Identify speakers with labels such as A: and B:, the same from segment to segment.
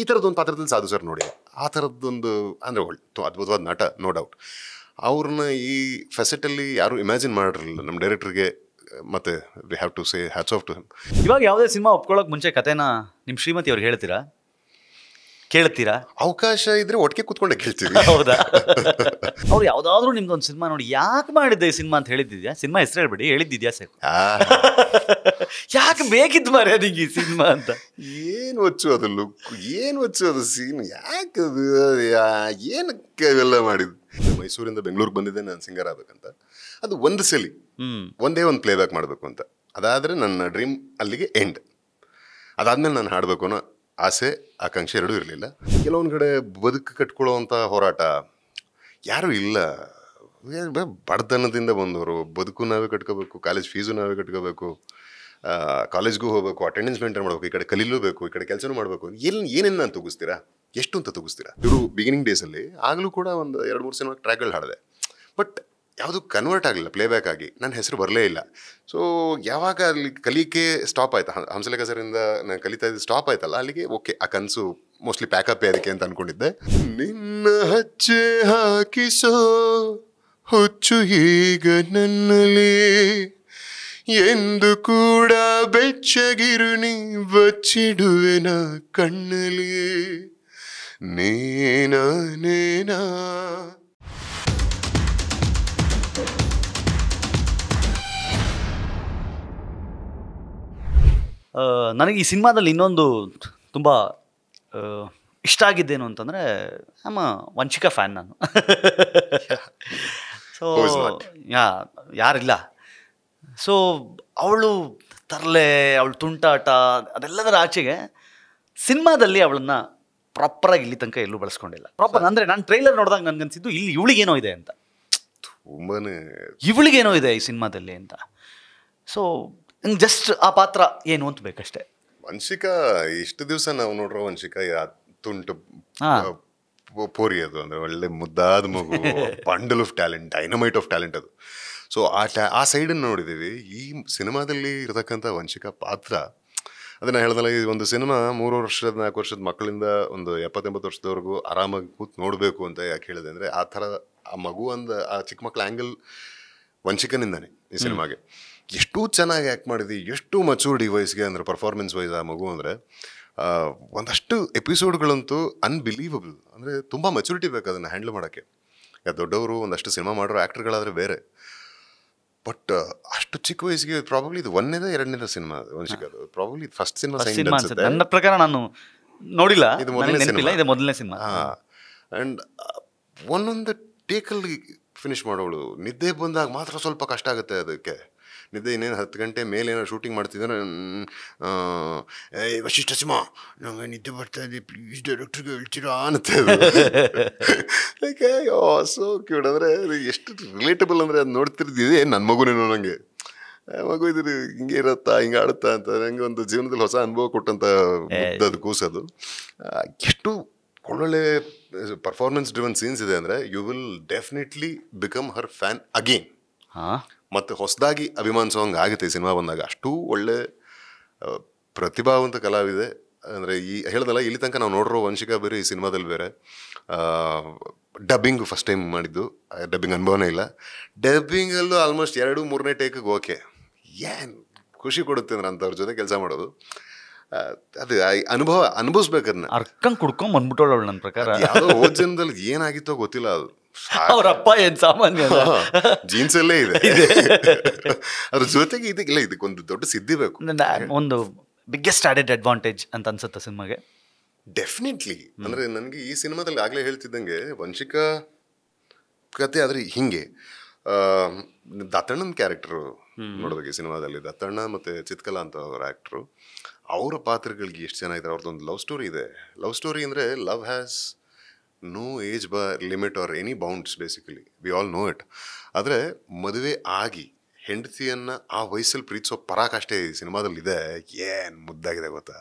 A: ಈ ಥರದ್ದೊಂದು ಪಾತ್ರದಲ್ಲಿ ಸಾಧು ಸರ್ ನೋಡಿ ಆ ಥರದ್ದೊಂದು ಅಂದರೆ ಒಳ್ಳೆ ಅದ್ಭುತವಾದ ನಟ ನೋ ಡೌಟ್ ಅವ್ರನ್ನ ಈ ಫೆಸೆಟಲ್ಲಿ ಯಾರೂ ಇಮ್ಯಾಜಿನ್ ಮಾಡಿರಲಿಲ್ಲ ನಮ್ಮ ಡೈರೆಕ್ಟ್ರಿಗೆ ಮತ್ತೆ we
B: have to say hats off to ಇವಾಗ ಯಾವುದೇ ಸಿನಿಮಾ ಒಪ್ಕೊಳ್ಳೋಕೆ ಮುಂಚೆ ಕಥೆನ ನಿಮ್ಮ ಶ್ರೀಮತಿ ಅವ್ರು ಹೇಳ್ತೀರಾ ಕೇಳ್ತೀರಾ ಅವಕಾಶ ಇದ್ರೆ ಒಟ್ಟಿಗೆ ಕೂತ್ಕೊಂಡೆ ಕೇಳ್ತೀವಿ ಹೌದಾ ಅವ್ರು ಯಾವ್ದಾದ್ರು ನಿಮ್ದೊಂದು ಸಿನಿಮಾ ನೋಡಿ ಯಾಕೆ ಮಾಡಿದ್ದೆ ಈ ಸಿನಿಮಾ ಅಂತ ಹೇಳಿದ್ದಿದ್ಯಾ ಸಿನಿಮಾ ಹೆಸರು ಹೇಳ್ಬೇಡಿ ಹೇಳಿದ್ದಿದ್ಯಾ ಸರ್ ಯಾಕೆ ಬೇಕಿತ್ತು ಮಾರ್ಯ ನಿಂಗೆ ಈ ಸಿನಿಮಾ ಅಂತ ಏನು ಹಚ್ಚು ಅದು ಲುಕ್
A: ಏನು ಹಚ್ಚು ಅದು ಸೀನ್ ಯಾಕೆ ಅದು ಏನಕ್ಕೆ ಇವೆಲ್ಲ ಮಾಡಿದ್ದು ಮೈಸೂರಿಂದ ಬೆಂಗಳೂರಿಗೆ ಬಂದಿದ್ದೆ ನಾನು ಸಿಂಗರ್ ಆಗ್ಬೇಕಂತ ಅದು ಒಂದು ಸಲಿ ಒಂದೇ ಒಂದು ಪ್ಲೇಬ್ಯಾಕ್ ಮಾಡಬೇಕು ಅಂತ ಅದಾದರೆ ನನ್ನ ಡ್ರೀಮ್ ಅಲ್ಲಿಗೆ ಎಂಡ್ ಅದಾದ್ಮೇಲೆ ನಾನು ಹಾಡಬೇಕು ಅನ್ನೋ ಆಸೆ ಆಕಾಂಕ್ಷೆ ಎರಡೂ ಇರಲಿಲ್ಲ ಕೆಲವೊಂದು ಕಡೆ ಬದುಕು ಕಟ್ಕೊಳ್ಳೋವಂಥ ಹೋರಾಟ ಯಾರೂ ಇಲ್ಲ ಬಡತನದಿಂದ ಬಂದವರು ಬದುಕು ನಾವೇ ಕಟ್ಕೋಬೇಕು ಕಾಲೇಜ್ ಫೀಸು ನಾವೇ ಕಟ್ಕೋಬೇಕು ಕಾಲೇಜ್ಗೂ ಹೋಗಬೇಕು ಅಟೆಂಡೆನ್ಸ್ ಮೇಂಟೈನ್ ಮಾಡಬೇಕು ಈ ಕಡೆ ಬೇಕು ಈ ಕಡೆ ಕೆಲಸನೂ ಮಾಡಬೇಕು ಎಲ್ಲಿ ಏನೇನು ನಾನು ತೂಗಿಸ್ತೀರಾ ಎಷ್ಟು ಅಂತ ತೂಗಿಸ್ತೀರಾ ಇವರು ಬಿಗಿನಿಂಗ್ ಡೇಸಲ್ಲಿ ಆಗಲೂ ಕೂಡ ಒಂದು ಎರಡು ಮೂರು ಸಿನಿಮಾ ಟ್ರ್ಯಾಕ್ಗಳು ಹಾಡಿದೆ ಬಟ್ ಯಾವುದು ಕನ್ವರ್ಟ್ ಆಗಲಿಲ್ಲ ಪ್ಲೇಬ್ಯಾಕ್ ಆಗಿ ನನ್ನ ಹೆಸರು ಬರಲೇ ಇಲ್ಲ ಸೊ ಯಾವಾಗ ಅಲ್ಲಿ ಕಲಿಕೆ ಸ್ಟಾಪ್ ಆಯ್ತು ಹಂಸಲೇಖ ಕಸರಿಂದ ನಾನು ಕಲಿತಾ ಇದ್ದು ಸ್ಟಾಪ್ ಆಯ್ತಲ್ಲ ಅಲ್ಲಿಗೆ ಓಕೆ ಆ ಕನಸು ಮೋಸ್ಟ್ಲಿ ಪ್ಯಾಕಪ್ ಅದಕ್ಕೆ ಅಂತ ಅಂದ್ಕೊಂಡಿದ್ದೆ
C: ನಿನ್ನ ಹಚ್ಚೆ ಹಾಕಿಸೋ ಹುಚ್ಚು ಈಗ ನನ್ನಲ್ಲಿ ಎಂದು ಕೂಡ ಬೆಚ್ಚಗಿರು ನೀ ಬಚ್ಚಿಡುವೆನ ಕಣ್ಣಲ್ಲಿ ನೇನಾ
B: ನನಗೆ ಈ ಸಿನಿಮಾದಲ್ಲಿ ಇನ್ನೊಂದು ತುಂಬ ಇಷ್ಟ ಆಗಿದ್ದೇನು ಅಂತಂದರೆ ನಮ್ಮ ವಂಚಿಕಾ ಫ್ಯಾನ್ ನಾನು ಸೊ ಯಾ ಯಾರಿಲ್ಲ ಸೊ ಅವಳು ತರಲೆ ಅವಳು ತುಂಟಾಟ ಅದೆಲ್ಲದರ ಆಚೆಗೆ ಸಿನಿಮಾದಲ್ಲಿ ಅವಳನ್ನು ಪ್ರಾಪರಾಗಿ ಇಲ್ಲಿ ತನಕ ಎಲ್ಲೂ ಬಳಸ್ಕೊಂಡಿಲ್ಲ ಪ್ರಾಪರ್ ಅಂದರೆ ನಾನು ಟ್ರೈಲರ್ ನೋಡಿದಾಗ ನನಗನ್ಸಿದ್ದು ಇಲ್ಲಿ ಇವಳಿಗೇನೋ ಇದೆ ಅಂತ ತುಂಬಾ ಇವಳಿಗೇನೋ ಇದೆ ಈ ಸಿನಿಮಾದಲ್ಲಿ ಅಂತ ಸೊ ಜಸ್ಟ್ ಆ ಪಾತ್ರ ಏನು ಅಂತ ಬೇಕಷ್ಟೇ ವಂಶಿಕ ಇಷ್ಟು ದಿವಸ ನಾವು ನೋಡ್ರೋ ವಂಶಿಕ
A: ತುಂಟು ಪೋರಿ ಅದು ಅಂದರೆ ಒಳ್ಳೆ ಮುದ್ದಾದ ಮಗು bundle of talent dynamite of talent ಅದು ಸೊ ಆ ಟ್ಯಾ ಆ ಸೈಡನ್ನು ನೋಡಿದ್ದೀವಿ ಈ ಸಿನಿಮಾದಲ್ಲಿ ಇರತಕ್ಕಂಥ ವಂಶಿಕ ಪಾತ್ರ ಅದನ್ನ ಹೇಳ್ದಲ್ಲ ಈ ಒಂದು ಸಿನಿಮಾ ಮೂರು ವರ್ಷದ ನಾಲ್ಕು ವರ್ಷದ ಮಕ್ಕಳಿಂದ ಒಂದು ಎಪ್ಪತ್ತೆಂಬತ್ತು ವರ್ಷದವರೆಗೂ ಆರಾಮಾಗಿ ಕೂತು ನೋಡಬೇಕು ಅಂತ ಯಾಕೆ ಹೇಳಿದೆ ಅಂದರೆ ಆ ಥರ ಆ ಮಗು ಅಂದ ಆ ಚಿಕ್ಕ ಮಕ್ಕಳ ಆ್ಯಂಗಲ್ ವಂಶಿಕನಿಂದಾನೆ ಈ ಸಿನಿಮಾಗೆ ಎಷ್ಟು ಚೆನ್ನಾಗಿ ಆ್ಯಕ್ಟ್ ಮಾಡಿದ್ವಿ ಎಷ್ಟು ಮಚೂರ್ ಡಿವೈಸ್ಗೆ ಅಂದರೆ ಪರ್ಫಾರ್ಮೆನ್ಸ್ ವೈಸ್ ಆ ಮಗು ಅಂದರೆ ಒಂದಷ್ಟು ಎಪಿಸೋಡ್ಗಳಂತೂ ಅನ್ಬಿಲೀವಬಲ್ ಅಂದರೆ ತುಂಬ ಮೆಚುರಿಟಿ ಬೇಕು ಅದನ್ನು ಹ್ಯಾಂಡಲ್ ಮಾಡೋಕ್ಕೆ ದೊಡ್ಡವರು ಒಂದಷ್ಟು ಸಿನಿಮಾ ಮಾಡೋರು ಆ್ಯಕ್ಟ್ರ್ಗಳಾದರೆ ಬೇರೆ ಬಟ್ ಅಷ್ಟು ಚಿಕ್ಕ ವಯಸ್ಸಿಗೆ ಪ್ರಾಬಬ್ಲಿ ಇದು ಒಂದನೇದ ಎರಡನೇದ ಸಿನಿಮಾ ಅದು ಪ್ರಾಬಬ್ಲಿ ಫಸ್ಟ್ ಸಿನಿಮಾ ನನ್ನ
B: ಪ್ರಕಾರ ನಾನು ನೋಡಿಲ್ಲ ಇದು ಮೊದಲನೇ ಸಿನಿಮಾ
A: ಇದು ಮೊದಲನೇ ಸಿನಿಮಾ ಹಾಂ ಆ್ಯಂಡ್ ಒಂದೊಂದು ಟೇಕಲ್ಲಿ ಫಿನಿಶ್ ಮಾಡೋಳು ನಿದ್ದೆ ಬಂದಾಗ ಮಾತ್ರ ಸ್ವಲ್ಪ ಕಷ್ಟ ಆಗುತ್ತೆ ಅದಕ್ಕೆ ನಿದ್ದೆ ಇನ್ನೇನು ಹತ್ತು ಗಂಟೆ ಮೇಲೆ ಏನೋ ಶೂಟಿಂಗ್ ಮಾಡ್ತಿದ್ರೆ ವಶಿಷ್ಠ ಸಿಂಹ ನಂಗೆ ನಿದ್ದೆ ಬರ್ತಾ ಇದೆ ಪ್ಲೀಸ್ ಡೈರೆಕ್ಟ್ರಿಗೆ ಹೇಳ್ತೀರಾ ಅನ್ನತ್ತೆ ಲೈಕ್ ಅಯ್ಯೋ ಸೊ ಅಂದರೆ ಎಷ್ಟು ರಿಲೇಟಬಲ್ ಅಂದರೆ ಅದು ನೋಡ್ತಿರ್ದಿದೆ ನನ್ನ ಮಗುನೇನೋ ನನಗೆ ಮಗು ಇದ್ರಿ ಹಿಂಗೆ ಇರತ್ತಾ ಹಿಂಗೆ ಆಡುತ್ತಾ ಅಂತ ನಂಗೆ ಒಂದು ಜೀವನದಲ್ಲಿ ಹೊಸ ಅನುಭವ ಕೊಟ್ಟಂತ ಅದು ಕೂಸದು ಎಷ್ಟು ಒಳ್ಳೊಳ್ಳೆ ಪರ್ಫಾರ್ಮೆನ್ಸ್ ಡ್ರಿವನ್ ಸೀನ್ಸ್ ಇದೆ ಅಂದರೆ you will definitely become her fan again ಮತ್ತು ಹೊಸದಾಗಿ ಅಭಿಮಾನ್ ಸಾಂಗ್ ಆಗುತ್ತೆ ಈ ಸಿನಿಮಾ ಬಂದಾಗ ಅಷ್ಟು ಒಳ್ಳೆ ಪ್ರತಿಭಾವಂತ ಕಲಾವಿದೆ ಅಂದರೆ ಈ ಹೇಳ್ದಲ್ಲ ಇಲ್ಲಿ ತನಕ ನಾವು ನೋಡಿರೋ ವಂಶಿಕಾ ಬೇರೆ ಈ ಸಿನಿಮಾದಲ್ಲಿ ಬೇರೆ ಡಬ್ಬಿಂಗ್ ಫಸ್ಟ್ ಟೈಮ್ ಮಾಡಿದ್ದು ಡಬ್ಬಿಂಗ್ ಅನುಭವನೇ ಇಲ್ಲ ಡಬ್ಬಿಂಗಲ್ಲೂ ಆಲ್ಮೋಸ್ಟ್ ಎರಡು ಮೂರನೇ ಟೇಕಿಗೆ ಓಕೆ ಏನು ಖುಷಿ ಕೊಡುತ್ತೆ ಅಂದ್ರೆ ಅಂಥವ್ರ ಜೊತೆ ಕೆಲಸ ಮಾಡೋದು ಅದು ಅನುಭವ ಅನುಭವಿಸ್ಬೇಕದನ್ನ ಅರ್ಕಂಗೆ
B: ಕುಡ್ಕೊಂಡ್ ಬಂದ್ಬಿಟ್ಟವಳು ನನ್ನ ಪ್ರಕಾರ
A: ಓದ್ ಏನಾಗಿತ್ತೋ ಗೊತ್ತಿಲ್ಲ ಅದು ಅವ್ರ ಅಪ್ಪ ಏನ್ ಸಾಮಾನ್ಯ ಜೀನ್ಸ್ ಅಲ್ಲೇ ಇದೆ
B: ಅದ್ರ ಜೊತೆಗೆ ಇದಕ್ಕೆ ಇದಕ್ಕೊಂದು ದೊಡ್ಡ ಸಿದ್ಧಿ ಬೇಕು ಒಂದು ಬಿಗ್ಗೆಸ್ಟ್ ಆಡೆಡ್ ಅಡ್ವಾಂಟೇಜ್ ಅಂತ ಅನ್ಸುತ್ತೆ ಸಿನಿಮಾಗೆ ಡೆಫಿನೆಟ್ಲಿ ಅಂದ್ರೆ
A: ನನಗೆ ಈ ಸಿನಿಮಾದಲ್ಲಿ ಆಗ್ಲೇ ಹೇಳ್ತಿದ್ದಂಗೆ ವಂಶಿಕ ಕತೆ ಆದ್ರೆ ಹಿಂಗೆ ದತ್ತಣ್ಣನ ಕ್ಯಾರೆಕ್ಟರ್ ನೋಡೋದಕ್ಕೆ ಸಿನಿಮಾದಲ್ಲಿ ದತ್ತಣ್ಣ ಮತ್ತೆ ಚಿತ್ಕಲಾ ಅಂತ ಅವ್ರ ಆಕ್ಟ್ರು ಅವರ ಪಾತ್ರಗಳಿಗೆ ಎಷ್ಟು ಚೆನ್ನಾಗಿದೆ ಅವ್ರದ್ದೊಂದು ಲವ್ ಸ್ಟೋರಿ ಇದೆ ಲವ್ ಸ್ಟೋರಿ ಅಂದ್ರೆ ಲವ್ ಹ್ಯಾಸ್ ನೋ ಏಜ್ ಬ limit are any bounds basically we all know it ಆದರೆ ಮದುವೆ ಆಗಿ ಹೆಂಡತಿಯನ್ನು ಆ ವಯಸ್ಸಲ್ಲಿ ಪ್ರೀತಿಸೋ ಪರಾಕಷ್ಟೇ ಈ ಸಿನಿಮಾದಲ್ಲಿ ಇದೆ ಏನು ಮುದ್ದಾಗಿದೆ ಗೊತ್ತಾ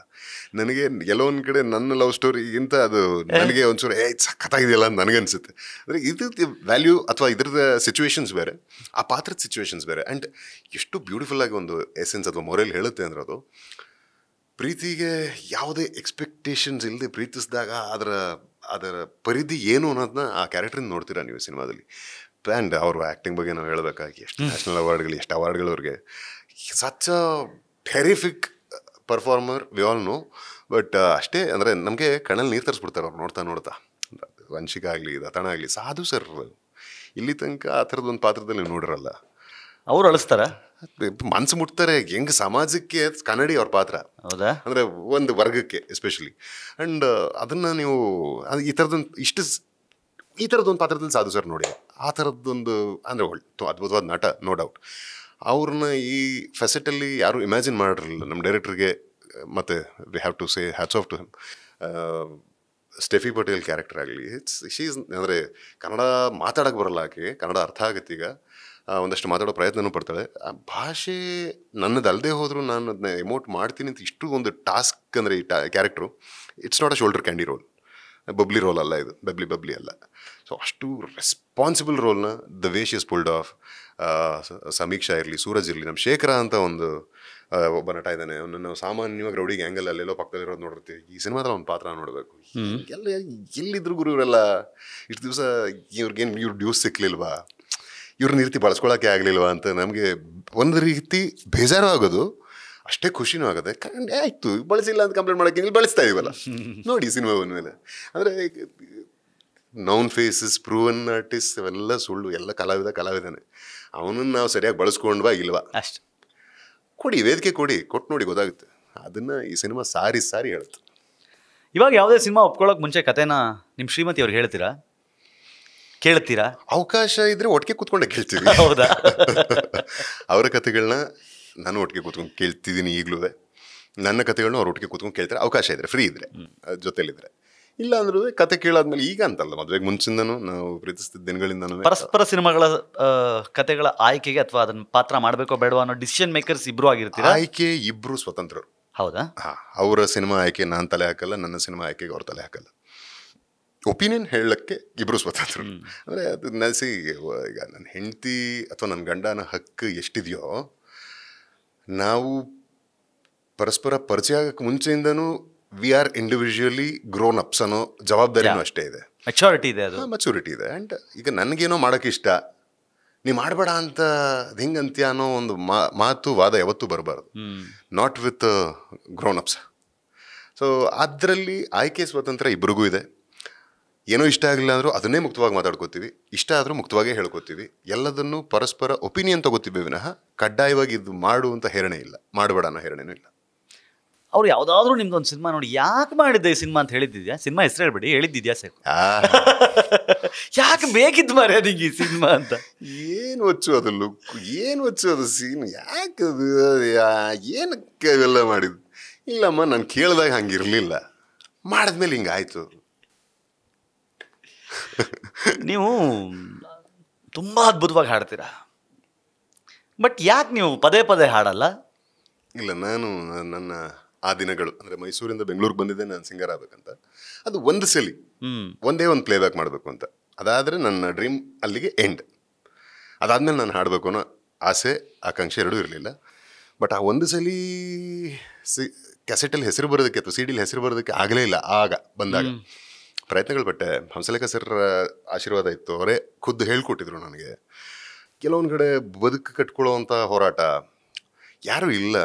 A: ನನಗೆ ಕೆಲವೊಂದು ಕಡೆ ನನ್ನ ಲವ್ ಸ್ಟೋರಿಗಿಂತ ಅದು ನನಗೆ ಒಂಚೂರು ಏ ಸಖತ್ತಾಗಿದೆಯಲ್ಲ ಅಂತ ನನಗೆ ಅನಿಸುತ್ತೆ ಅಂದರೆ ಇದ್ರದ್ದು ವ್ಯಾಲ್ಯೂ ಅಥವಾ ಇದ್ರದ್ದು ಸಿಚುವೇಶನ್ಸ್ ಬೇರೆ ಆ ಪಾತ್ರದ ಸಿಚುವೇಶನ್ಸ್ ಬೇರೆ ಆ್ಯಂಡ್ ಎಷ್ಟು ಬ್ಯೂಟಿಫುಲ್ಲಾಗಿ ಒಂದು ಎಸೆನ್ಸ್ ಅಥವಾ ಮೊರೇಲ್ ಹೇಳುತ್ತೆ ಅಂದ್ರೆ ಅದು ಪ್ರೀತಿಗೆ ಯಾವುದೇ ಎಕ್ಸ್ಪೆಕ್ಟೇಷನ್ಸ್ ಇಲ್ಲದೆ ಪ್ರೀತಿಸಿದಾಗ ಅದರ ಅದರ ಪರಿಧಿ ಏನು ಅನ್ನೋದನ್ನ ಆ ಕ್ಯಾರೆಕ್ಟ್ರಿಂದ ನೋಡ್ತೀರಾ ನೀವು ಸಿನಿಮಾದಲ್ಲಿ ಆ್ಯಂಡ್ ಅವರು ಆ್ಯಕ್ಟಿಂಗ್ ಬಗ್ಗೆ ನಾವು ಹೇಳಬೇಕಾಗಿ ಎಷ್ಟು ನ್ಯಾಷನಲ್ ಅವಾರ್ಡ್ಗಳು ಎಷ್ಟು ಅವಾರ್ಡ್ಗಳು ಅವ್ರಿಗೆ such a terrific performer we all know but ಅಷ್ಟೇ ಅಂದರೆ ನಮಗೆ ಕಣ್ಣಲ್ಲಿ ನೀರು ತರಿಸ್ಬಿಡ್ತಾರೆ ಅವ್ರು ನೋಡ್ತಾ ನೋಡ್ತಾ ವಂಶಿಕ ಆಗಲಿ ದತಣ ಆಗಲಿ ಸಾಧು ಸರ್ ಇಲ್ಲಿ ತನಕ ಆ ಥರದೊಂದು ಒಂದು ಪಾತ್ರದಲ್ಲಿ ನೋಡಿರಲ್ಲ ಅವ್ರು ಅಳಿಸ್ತಾರ ಮನ್ಸು ಮುಟ್ತಾರೆ ಹೆಂಗ್ ಸಮಾಜಕ್ಕೆ ಕನ್ನಡಿ ಅವ್ರ ಪಾತ್ರ ಹೌದಾ ಅಂದರೆ ಒಂದು ವರ್ಗಕ್ಕೆ ಎಸ್ಪೆಷಲಿ ಅಂಡ್ ಅದನ್ನು ನೀವು ಅದು ಈ ಥರದೊಂದು ಇಷ್ಟು ಈ ಥರದ್ದೊಂದು ಪಾತ್ರದಲ್ಲಿ ಸಾಧು ಸರ್ ನೋಡಿ ಆ ಥರದ್ದೊಂದು ಅಂದರೆ ಒಳ್ಳೆ ಅದ್ಭುತವಾದ ನಟ ನೋ ಡೌಟ್ ಅವ್ರನ್ನ ಈ ಫೆಸೆಟಲ್ಲಿ ಯಾರೂ ಇಮ್ಯಾಜಿನ್ ಮಾಡಿರಲಿಲ್ಲ ನಮ್ಮ ಡೈರೆಕ್ಟ್ರಿಗೆ ಮತ್ತೆ we have to say hats off to him Stefy Patel character ಆಗಲಿ ಇಟ್ಸ್ ಶೀಸ್ ಅಂದರೆ ಕನ್ನಡ ಮಾತಾಡೋಕ್ಕೆ ಬರಲ್ಲ ಆಕೆ ಕನ್ನಡ ಅರ್ಥ ಆಗುತ್ತೆ ಈಗ ಒಂದಷ್ಟು ಮಾತಾಡೋ ಪ್ರಯತ್ನನೂ ಪಡ್ತಾಳೆ ಆ ಭಾಷೆ ನನ್ನದಲ್ಲದೆ ಹೋದರೂ ನಾನು ಅದನ್ನ ಎಮೋಟ್ ಮಾಡ್ತೀನಿ ಅಂತ ಇಷ್ಟು ಒಂದು ಟಾಸ್ಕ್ ಅಂದರೆ ಈ ಟಾ character it's not a shoulder candy role bubbly role ಅಲ್ಲ ಇದು ಬಬ್ಲಿ ಬಬ್ಲಿ ಅಲ್ಲ ಸೊ ಅಷ್ಟು ರೆಸ್ಪಾನ್ಸಿಬಲ್ ರೋಲ್ನ the way is pulled off Sameeksha ಇರಲಿ ಸೂರಜ್ ಇರಲಿ ನಮ್ಮ ಶೇಖರ ಅಂತ ಒಂದು ಒಬ್ಬ ನಟ ಇದ್ದಾನೆ ಅವನನ್ನು ಸಾಮಾನ್ಯವಾಗಿ ರೌಡಿ ಗ್ಯಾಂಗಲ್ ಅಲ್ಲೆಲ್ಲೋ ಪಕ್ಕದಲ್ಲಿರೋದು ನೋಡಿರ್ತೀವಿ ಈ ಸಿನಿಮಾದಲ್ಲಿ ಒಂದು ಪಾತ್ರ ನೋಡಬೇಕು ಎಲ್ಲ ಎಲ್ಲಿದ್ರು ಗುರು ಇವರೆಲ್ಲ ಇಷ್ಟು ದಿವಸ ಇವ್ರಿಗೇನು ಇವ್ರ ಡ್ಯೂಸ್ ಸಿಕ್ಲಿಲ್ವಾ ಇವ್ರನ್ನ ರೀತಿ ಬಳಸ್ಕೊಳ್ಳೋಕೆ ಆಗಲಿಲ್ವ ಅಂತ ನಮಗೆ ಒಂದು ರೀತಿ ಬೇಜಾರು ಆಗೋದು ಅಷ್ಟೇ ಖುಷಿನೂ ಆಗುತ್ತೆ ಕಾರಣ ಆಯಿತು ಬಳಸಿಲ್ಲ ಅಂತ ಕಂಪ್ಲೇಂಟ್ ಮಾಡೋಕ್ಕೆ ಇಲ್ಲಿ ಬಳಸ್ತಾ ಇದೀವಲ್ಲ ನೋಡಿ ಸಿನಿಮಾ ಬಂದ ಮೇಲೆ ಅಂದರೆ ನೌನ್ ಫೇಸಸ್ ಪ್ರೂವನ್ ಆರ್ಟಿಸ್ಟ್ ಅವೆಲ್ಲ ಸುಳ್ಳು ಎಲ್ಲ ಕಲಾವಿದ ಕಲಾವಿದಾನೆ ಅವನನ್ನು ನಾವು ಸರಿಯಾಗಿ ಬಳಸ್ಕೊಂಡ್ವಾ ಇಲ್ವಾ ಅಷ್ಟು ಕೊಡಿ ವೇದಿಕೆ ಕೊಡಿ ಕೊಟ್ಟು ನೋಡಿ ಗೊತ್ತಾಗುತ್ತೆ ಅದನ್ನು ಈ ಸಿನಿಮಾ ಸಾರಿ ಸಾರಿ ಹೇಳುತ್ತೆ
B: ಇವಾಗ ಯಾವುದೇ ಸಿನಿಮಾ ಒಪ್ಕೊಳ್ಳೋಕೆ ಮುಂಚೆ ಕಥೆನ ನಿಮ್ಮ ಶ್ರೀಮತಿ ಅವ್ರಿಗೆ ಹೇಳ್ತೀರಾ ಕೇಳ್ತೀರಾ ಅವಕಾಶ ಇದ್ರೆ ಒಟ್ಟಿಗೆ ಕೂತ್ಕೊಂಡೆ ಕೇಳ್ತೀವಿ ಹೌದಾ ಅವರ ಕಥೆಗಳನ್ನ ನಾನು ಒಟ್ಟಿಗೆ ಕೂತ್ಕೊಂಡು
A: ಕೇಳ್ತಿದ್ದೀನಿ ಈಗಲೂ ನನ್ನ ಕಥೆಗಳನ್ನ ಅವ್ರ ಒಟ್ಟಿಗೆ ಕೂತ್ಕೊಂಡು ಕೇಳ್ತಾರೆ ಅವಕಾಶ ಇದ್ರೆ ಫ್ರೀ ಇದ್ರೆ ಜೊತೆಲಿದ್ರೆ ಇಲ್ಲ ಅಂದ್ರೆ ಕತೆ ಕೇಳಾದ್ಮೇಲೆ ಈಗ ಅಂತಲ್ಲ ಮದುವೆಗೆ ಮುಂಚಿಂದನೂ ನಾವು ಪ್ರೀತಿಸ್ತಿದ್ದ ದಿನಗಳಿಂದ ಪರಸ್ಪರ
B: ಸಿನಿಮಾಗಳ ಕತೆಗಳ ಆಯ್ಕೆಗೆ ಅಥವಾ ಅದನ್ನ ಪಾತ್ರ ಮಾಡಬೇಕೋ ಬೇಡವ ಅನ್ನೋ ಡಿಸಿಷನ್ ಮೇಕರ್ಸ್ ಇಬ್ರು ಆಗಿರ್ತೀರಾ ಆಯ್ಕೆ
A: ಇಬ್ರು ಸ್ವತಂತ್ರರು ಹೌದಾ ಅವರ ಸಿನಿಮಾ ಆಯ್ಕೆ ನಾನು ತಲೆ ಹಾಕಲ್ಲ ನನ್ನ ಸಿನಿಮಾ ಆಯ್ಕೆಗೆ ಅವ್ರ ತಲೆ ಹಾಕಲ್ಲ ಒಪಿನಿಯನ್ ಹೇಳಕ್ಕೆ ಇಬ್ಬರು ಸ್ವತಂತ್ರರು ಅಂದರೆ ಅದು ನೆಲೆಸಿ ಈಗ ನನ್ನ ಹೆಂಡತಿ ಅಥವಾ ನನ್ನ ಗಂಡನ ಹಕ್ಕು ಎಷ್ಟಿದೆಯೋ ನಾವು ಪರಸ್ಪರ ಪರಿಚಯ ಆಗಕ್ಕೆ ಮುಂಚೆಯಿಂದನೂ we are individually grown ups ಅನ್ನೋ ಜವಾಬ್ದಾರಿನೂ ಅಷ್ಟೇ ಇದೆ
B: ಮೆಚುರಿಟಿ ಇದೆ ಅದು
A: ಮೆಚುರಿಟಿ ಇದೆ ಆ್ಯಂಡ್ ಈಗ ನನಗೇನೋ ಮಾಡೋಕೆ ಇಷ್ಟ ನೀವು ಮಾಡಬೇಡ ಅಂತ ಅದು ಹೆಂಗಂತೀಯ ಅನ್ನೋ ಒಂದು ಮಾತು ವಾದ ಯಾವತ್ತೂ ಬರಬಾರ್ದು not with grown ups so ಅದರಲ್ಲಿ ಆಯ್ಕೆ ಸ್ವಾತಂತ್ರ್ಯ ಇಬ್ರಿಗೂ ಇದೆ ಏನೋ ಇಷ್ಟ ಆಗಲಿಲ್ಲ ಅಂದರೂ ಅದನ್ನೇ ಮುಕ್ತವಾಗಿ ಮಾತಾಡ್ಕೋತೀವಿ ಇಷ್ಟ ಆದರೂ ಮುಕ್ತವಾಗೇ ಹೇಳ್ಕೊತೀವಿ ಎಲ್ಲದನ್ನು ಪರಸ್ಪರ ಒಪಿನಿಯನ್ ತಗೋತೀವಿ ವಿನಃ ಕಡ್ಡಾಯವಾಗಿ ಇದು ಮಾಡು ಅಂತ ಹೇರಣೆ ಇಲ್ಲ ಮಾಡಬೇಡ ಅನ್ನೋ ಹೇರಣೆನೂ ಇಲ್ಲ
B: ಅವ್ರು ಯಾವುದಾದ್ರೂ ನಿಮ್ದು ಒಂದು ಸಿನಿಮಾ ನೋಡಿ ಯಾಕೆ ಮಾಡಿದ್ದೆ ಈ ಸಿನಿಮಾ ಅಂತ ಹೇಳಿದ್ದಿದ್ಯಾ ಸಿನಿಮಾ ಹೆಸರು ಹೇಳ್ಬೇಡಿ ಹೇಳಿದ್ದಿದ್ಯಾ ಸರ್ ಯಾಕೆ ಬೇಕಿದ್ದು ಮಾರೆ ನಿಂಗೆ ಈ ಸಿನಿಮಾ ಅಂತ
A: ಏನು ಹೊಚ್ಚು ಅದು ಲುಕ್ ಏನು ಹೊಚ್ಚು ಅದು ಸೀನ್ ಯಾಕೆ ಅದು ಏನಕ್ಕೆ ಅವೆಲ್ಲ ಮಾಡಿದ್ದು ಇಲ್ಲಮ್ಮ ನಾನು ಕೇಳಿದಾಗ ಹಂಗಿರಲಿಲ್ಲ ಮಾಡಿದ್ಮೇಲೆ
B: ಹಿಂಗಾಯ್ತು ನೀವು ತುಂಬ ಅದ್ಭುತವಾಗಿ ಹಾಡ್ತೀರಾ ಬಟ್ ಯಾಕೆ ನೀವು ಪದೇ ಪದೇ ಹಾಡಲ್ಲ
A: ಇಲ್ಲ ನಾನು ನನ್ನ ಆ ದಿನಗಳು ಅಂದರೆ ಮೈಸೂರಿಂದ ಬೆಂಗಳೂರಿಗೆ ಬಂದಿದ್ದೆ ನಾನು ಸಿಂಗರ್ ಆಗಬೇಕಂತ ಅದು ಒಂದು ಸಲಿ ಒಂದೇ ಒಂದು ಪ್ಲೇಬ್ಯಾಕ್ ಮಾಡಬೇಕು ಅಂತ ಅದಾದರೆ ನನ್ನ ಡ್ರೀಮ್ ಅಲ್ಲಿಗೆ ಎಂಡ್ ಅದಾದಮೇಲೆ ನಾನು ಹಾಡಬೇಕು ಅನ್ನೋ ಆಸೆ ಆಕಾಂಕ್ಷೆ ಎರಡೂ ಇರಲಿಲ್ಲ ಬಟ್ ಆ ಒಂದು ಸಲ ಸಿ ಕ್ಯಾಸೆಟಲ್ಲಿ ಹೆಸರು ಬರೋದಕ್ಕೆ ಅಥವಾ ಸಿ ಹೆಸರು ಬರೋದಕ್ಕೆ ಆಗಲೇ ಇಲ್ಲ ಆಗ ಬಂದಾಗ ಪ್ರಯತ್ನಗಳು ಪಟ್ಟೆ ಹಂಸಲೇಖ ಸರ್ ಆಶೀರ್ವಾದ ಇತ್ತು ಅವರೇ ಖುದ್ದು ಹೇಳ್ಕೊಟ್ಟಿದ್ರು ನನಗೆ ಕೆಲವೊಂದು ಕಡೆ ಬದುಕು ಕಟ್ಕೊಳ್ಳೋವಂಥ ಹೋರಾಟ ಯಾರೂ ಇಲ್ಲ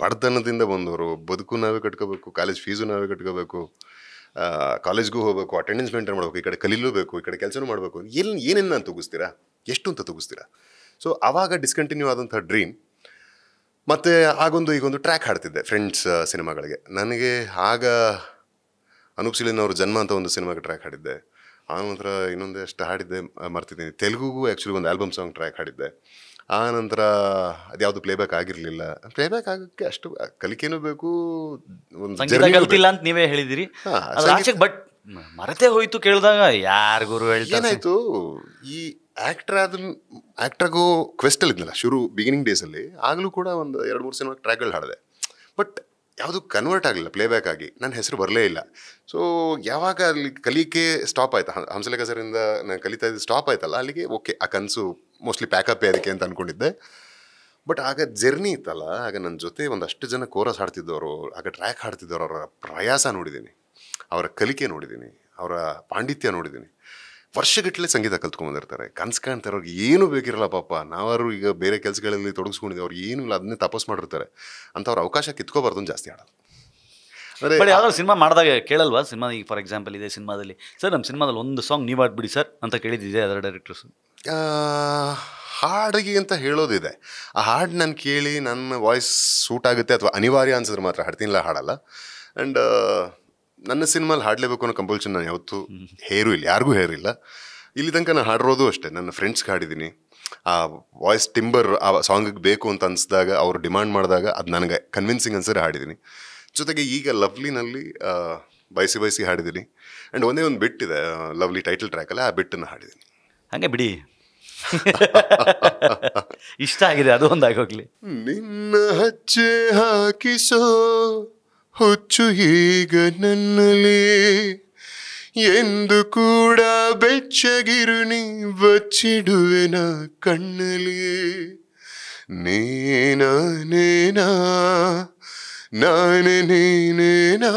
A: ಬಡತನದಿಂದ ಬಂದವರು ಬದುಕು ನಾವೇ ಕಟ್ಕೋಬೇಕು ಕಾಲೇಜ್ ಫೀಸು ನಾವೇ ಕಟ್ಕೋಬೇಕು ಕಾಲೇಜ್ಗೂ ಹೋಗಬೇಕು ಅಟೆಂಡೆನ್ಸ್ ಮೇಂಟೈನ್ ಮಾಡಬೇಕು ಈ ಕಡೆ ಕಲೀಲೂಬೇಕು ಈ ಕಡೆ ಕೆಲಸನೂ ಮಾಡಬೇಕು ಎಲ್ಲಿ ಏನೇನು ನಾನು ತೂಗಿಸ್ತೀರಾ ಎಷ್ಟು ಅಂತ ತೂಗಿಸ್ತೀರಾ ಸೊ ಆವಾಗ ಡಿಸ್ಕಂಟಿನ್ಯೂ ಆದಂಥ ಡ್ರೀಮ್ ಮತ್ತು ಆಗೊಂದು ಈಗೊಂದು ಟ್ರ್ಯಾಕ್ ಹಾಡ್ತಿದ್ದೆ ಫ್ರೆಂಡ್ಸ್ ಸಿನಿಮಾಗಳಿಗೆ ನನಗೆ ಆಗ ಅನೂಪ್ ಸಿಲಿನ್ ಅವ್ರ ಜನ್ಮ ಅಂತ ಒಂದು ಸಿನಿಮಾಗೆ ಟ್ರ್ಯಾಕ್ ಹಾಡಿದ್ದೆ ಆನಂತರ ಇನ್ನೊಂದಷ್ಟು ಹಾಡಿದ್ದೆ ಮರ್ತಿದ್ದೀನಿ ತೆಲುಗುಗೂ ಆ್ಯಕ್ಚುಲಿ ಒಂದು ಆಲ್ಬಮ್ ಸಾಂಗ್ ಟ್ರ್ಯಾಕ್ ಹಾಡಿದ್ದೆ ಆ ನಂತರ ಅದು ಯಾವುದು ಪ್ಲೇಬ್ಯಾಕ್ ಆಗಿರಲಿಲ್ಲ ಪ್ಲೇಬ್ಯಾಕ್ ಆಗೋಕ್ಕೆ ಅಷ್ಟು ಕಲಿಕೆನೂ ಬೇಕು ಒಂದು ಅಂತ
B: ನೀವೇ ಹೇಳಿದಿರಿ ಬಟ್ ಮರತೆ ಹೋಯ್ತು ಕೇಳಿದಾಗ ಯಾರು ಗುರು ಏನಾಯ್ತು
A: ಈ ಆಕ್ಟರ್ ಆದ ಆ್ಯಕ್ಟ್ರಾಗೂ ಕ್ವೆಸ್ಟಲ್ ಇದ್ನಲ್ಲ ಶುರು ಬಿಗಿನಿಂಗ್ ಡೇಸಲ್ಲಿ ಆಗಲೂ ಕೂಡ ಒಂದು ಎರಡು ಮೂರು ಸಿನಿಮಾ ಟ್ರ್ಯಾಕ್ಗಳು ಹಾಡಿದೆ ಬಟ್ ಯಾವುದು ಕನ್ವರ್ಟ್ ಆಗಲಿಲ್ಲ ಪ್ಲೇಬ್ಯಾಕ್ ಆಗಿ ನನ್ನ ಹೆಸರು ಬರಲೇ ಇಲ್ಲ ಸೊ ಯಾವಾಗ ಅಲ್ಲಿ ಕಲಿಕೆ ಸ್ಟಾಪ್ ಆಯ್ತು ಹಂಸಲೇಖ ಸರಿಂದ ನಾನು ಕಲಿತಾ ಇದ್ದು ಸ್ಟಾಪ್ ಆಯ್ತಲ್ಲ ಅಲ್ಲಿಗೆ ಓಕೆ ಆ ಕನಸು ಮೋಸ್ಟ್ಲಿ ಪ್ಯಾಕಪ್ ಅದಕ್ಕೆ ಅಂತ ಅಂದ್ಕೊಂಡಿದ್ದೆ ಬಟ್ ಆಗ ಜರ್ನಿ ಇತ್ತಲ್ಲ ಆಗ ನನ್ನ ಜೊತೆ ಒಂದಷ್ಟು ಜನ ಕೋರಸ್ ಹಾಡ್ತಿದ್ದವರು ಆಗ ಟ್ರ್ಯಾಕ್ ಹಾಡ್ತಿದ್ದವರು ಅವರ ಪ್ರಯಾಸ ನೋಡಿದ್ದೀನಿ ಅವರ ಕಲಿಕೆ ನೋಡಿದ್ದೀನಿ ಅವರ ಪಾಂಡಿತ್ಯ ನೋಡಿದ್ದೀನಿ ವರ್ಷಗಟ್ಟಲೆ ಸಂಗೀತ ಕಲ್ತ್ಕೊಂಡ್ಬಂದಿರ್ತಾರೆ ಕನ್ಸು ಕಾಣ್ತಾರೆ ಏನು ಬೇಕಿರಲ್ಲ ಪಾಪ ನಾವಾರು ಈಗ ಬೇರೆ ಕೆಲಸಗಳಲ್ಲಿ ತೊಡಗಿಸ್ಕೊಂಡಿದ್ದೆ ಅವ್ರು ಏನು ಇಲ್ಲ ಅದನ್ನೇ ತಪಸ್ ಮಾಡಿರ್ತಾರೆ ಅಂಥವ್ರ ಅವಕಾಶ ಕಿತ್ಕೋಬಾರ್ದು ಜಾಸ್ತಿ ಆಡೋದು
B: ಬಟ್ ಯಾವ್ದಾದ್ರು ಸಿನಿಮಾ ಮಾಡಿದಾಗ ಕೇಳಲ್ವಾ ಸಿನಿಮಾ ಈಗ ಫಾರ್ ಎಕ್ಸಾಂಪಲ್ ಇದೆ ಸಿನಿಮಾದಲ್ಲಿ ಸರ್ ನಮ್ಮ ಸಿನಿಮಾದಲ್ಲಿ ಒಂದು ಸಾಂಗ್ ನೀವು ಆಡ್ಬಿಡಿ ಸರ್ ಅಂತ ಕೇಳಿದ್ದಿದೆ ಅದರ ಡೈರೆಕ್ಟರ್ಸ್
A: ಹಾಡಿಗೆ ಅಂತ ಹೇಳೋದಿದೆ ಆ ಹಾಡು ನಾನು ಕೇಳಿ ನನ್ನ ವಾಯ್ಸ್ ಸೂಟ್ ಆಗುತ್ತೆ ಅಥವಾ ಅನಿವಾರ್ಯ ಅನ್ಸಿದ್ರೆ ಮಾತ್ರ ಹಾಡ್ತೀನಿಲ್ಲ ಹಾಡಲ್ಲ ಆ್ಯಂಡ್ ನನ್ನ ಸಿನಿಮಾಲಿ ಹಾಡಲೇಬೇಕು ಅನ್ನೋ ಕಂಪಲ್ಷನ್ ನಾನು ಯಾವತ್ತೂ ಹೇರು ಇಲ್ಲ ಯಾರಿಗೂ ಹೇರಿಲ್ಲ ಇಲ್ಲಿ ತನಕ ನಾನು ಹಾಡಿರೋದು ಅಷ್ಟೇ ನನ್ನ ಫ್ರೆಂಡ್ಸ್ಗೆ ಹಾಡಿದ್ದೀನಿ ಆ ವಾಯ್ಸ್ ಟಿಂಬರ್ ಆ ಸಾಂಗಿಗೆ ಬೇಕು ಅಂತ ಅನಿಸಿದಾಗ ಅವರು ಡಿಮ್ಯಾಂಡ್ ಮಾಡಿದಾಗ ಅದು ನನಗೆ ಕನ್ವಿನ್ಸಿಂಗ್ ಅನ್ಸರ್ ಹಾಡಿದ್ದೀನಿ ಜೊತೆಗೆ ಈಗ ಲವ್ಲಿನಲ್ಲಿ ಬಯಸಿ ಬಯಸಿ ಹಾಡಿದ್ದೀನಿ ಆ್ಯಂಡ್ ಒಂದೇ ಒಂದು ಬಿಟ್ಟಿದೆ ಲವ್ಲಿ ಟೈಟಲ್ ಟ್ರ್ಯಾಕಲ್ಲಿ ಆ ಬಿಟ್ಟನ್ನು ಹಾಡಿದ್ದೀನಿ ಹಾಗೆ
B: ಬಿಡಿ ಇಷ್ಟ ಆಗಿದೆ ಅದು ಒಂದಾಗಿ ಹೋಗ್ಲಿ
C: ನಿನ್ನ ಹಚ್ಚೆ ಹಾಕಿಸೋ ಹುಚ್ಚು ಈಗ ನನ್ನಲೇ ಎಂದು ಕೂಡ ಬೆಚ್ಚಗಿರು ನೀ ಬಚ್ಚಿಡುವೆನ ಕಣ್ಣಲೇ ನೀನ ನೇನಾ ನಾನೇ ನೀನೇನಾ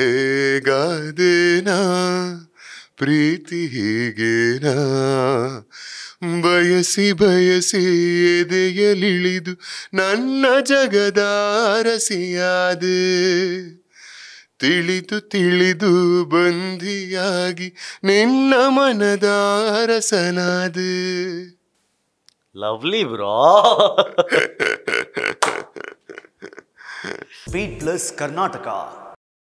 C: ಹೇಗಾದೇನಾ ಪ್ರೀತಿ ಹೀಗೇನಾ ಬಯಸಿ ಬಯಸಿ ಎದೆಯಲಿಳಿದು ನನ್ನ ಜಗದ ತಿಳಿದು ತಿಳಿದು ಬಂಧಿಯಾಗಿ ನಿನ್ನ ಮನದ
B: ಲವ್ಲಿ ಬ್ರೋ ಪ್ಲಸ್ ಕರ್ನಾಟಕ